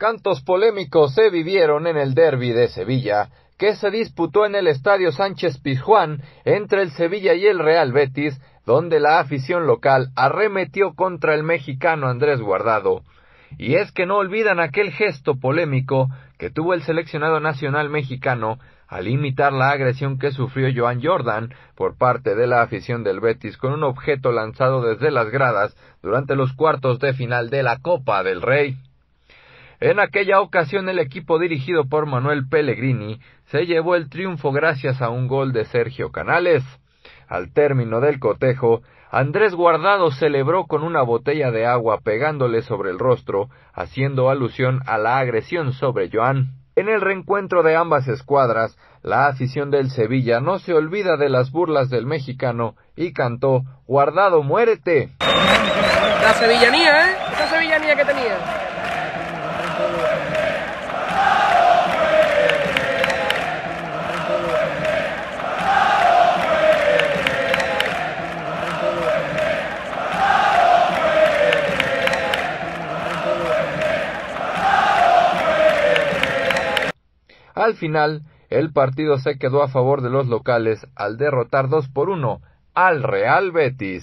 Cantos polémicos se vivieron en el derby de Sevilla, que se disputó en el Estadio Sánchez Pizjuán entre el Sevilla y el Real Betis, donde la afición local arremetió contra el mexicano Andrés Guardado. Y es que no olvidan aquel gesto polémico que tuvo el seleccionado nacional mexicano al imitar la agresión que sufrió Joan Jordan por parte de la afición del Betis con un objeto lanzado desde las gradas durante los cuartos de final de la Copa del Rey. En aquella ocasión el equipo dirigido por Manuel Pellegrini se llevó el triunfo gracias a un gol de Sergio Canales. Al término del cotejo, Andrés Guardado celebró con una botella de agua pegándole sobre el rostro, haciendo alusión a la agresión sobre Joan. En el reencuentro de ambas escuadras, la afición del Sevilla no se olvida de las burlas del mexicano y cantó Guardado muérete. La sevillanía, ¿eh? La sevillanía que tenía. Al final, el partido se quedó a favor de los locales al derrotar 2 por 1 al Real Betis.